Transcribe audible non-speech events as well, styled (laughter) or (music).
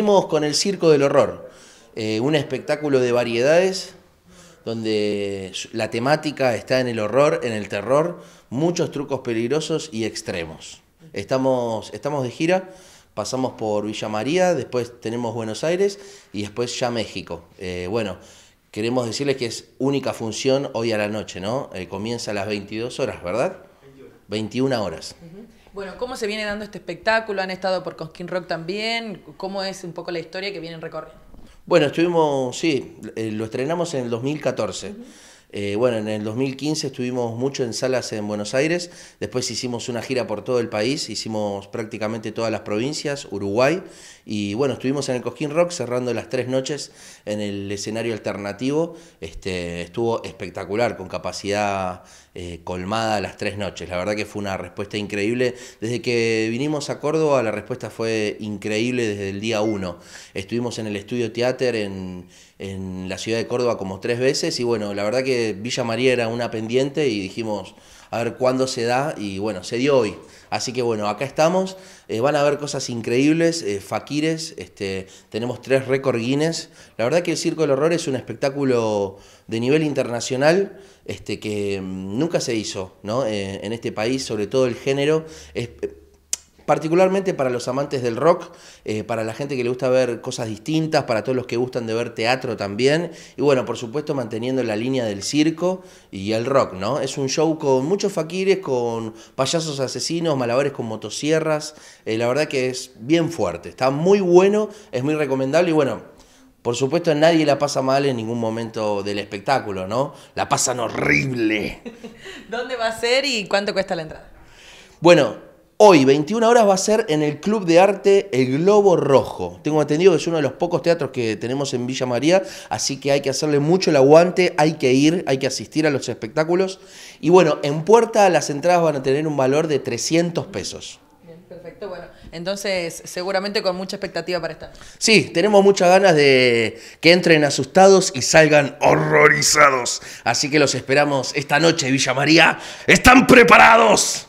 Venimos con el Circo del Horror, eh, un espectáculo de variedades donde la temática está en el horror, en el terror, muchos trucos peligrosos y extremos. Estamos, estamos de gira, pasamos por Villa María, después tenemos Buenos Aires y después ya México. Eh, bueno, queremos decirles que es única función hoy a la noche, ¿no? Eh, comienza a las 22 horas, ¿verdad? 21 horas. Bueno, ¿cómo se viene dando este espectáculo? ¿Han estado por Cosquín Rock también? ¿Cómo es un poco la historia que vienen recorriendo? Bueno, estuvimos, sí, eh, lo estrenamos en el 2014. Eh, bueno, en el 2015 estuvimos mucho en salas en Buenos Aires, después hicimos una gira por todo el país, hicimos prácticamente todas las provincias, Uruguay, y bueno, estuvimos en el Cosquín Rock cerrando las tres noches en el escenario alternativo, este, estuvo espectacular, con capacidad eh, colmada las tres noches, la verdad que fue una respuesta increíble, desde que vinimos a Córdoba la respuesta fue increíble desde el día uno, estuvimos en el estudio Teater en la ciudad de Córdoba como tres veces, y bueno, la verdad que Villa María era una pendiente y dijimos, a ver cuándo se da, y bueno, se dio hoy. Así que bueno, acá estamos, eh, van a ver cosas increíbles, eh, faquires, este, tenemos tres récord guines. La verdad que el Circo del Horror es un espectáculo de nivel internacional este, que mm, nunca se hizo ¿no? Eh, en este país, sobre todo el género particularmente para los amantes del rock, eh, para la gente que le gusta ver cosas distintas, para todos los que gustan de ver teatro también. Y bueno, por supuesto, manteniendo la línea del circo y el rock, ¿no? Es un show con muchos faquires, con payasos asesinos, malabares con motosierras. Eh, la verdad que es bien fuerte, está muy bueno, es muy recomendable y bueno, por supuesto, nadie la pasa mal en ningún momento del espectáculo, ¿no? La pasan horrible. (laughs) ¿Dónde va a ser y cuánto cuesta la entrada? Bueno, Hoy, 21 horas, va a ser en el Club de Arte El Globo Rojo. Tengo entendido que es uno de los pocos teatros que tenemos en Villa María, así que hay que hacerle mucho el aguante, hay que ir, hay que asistir a los espectáculos. Y bueno, en puerta las entradas van a tener un valor de 300 pesos. perfecto, bueno. Entonces, seguramente con mucha expectativa para estar. Sí, tenemos muchas ganas de que entren asustados y salgan horrorizados. Así que los esperamos esta noche, Villa María. ¿Están preparados?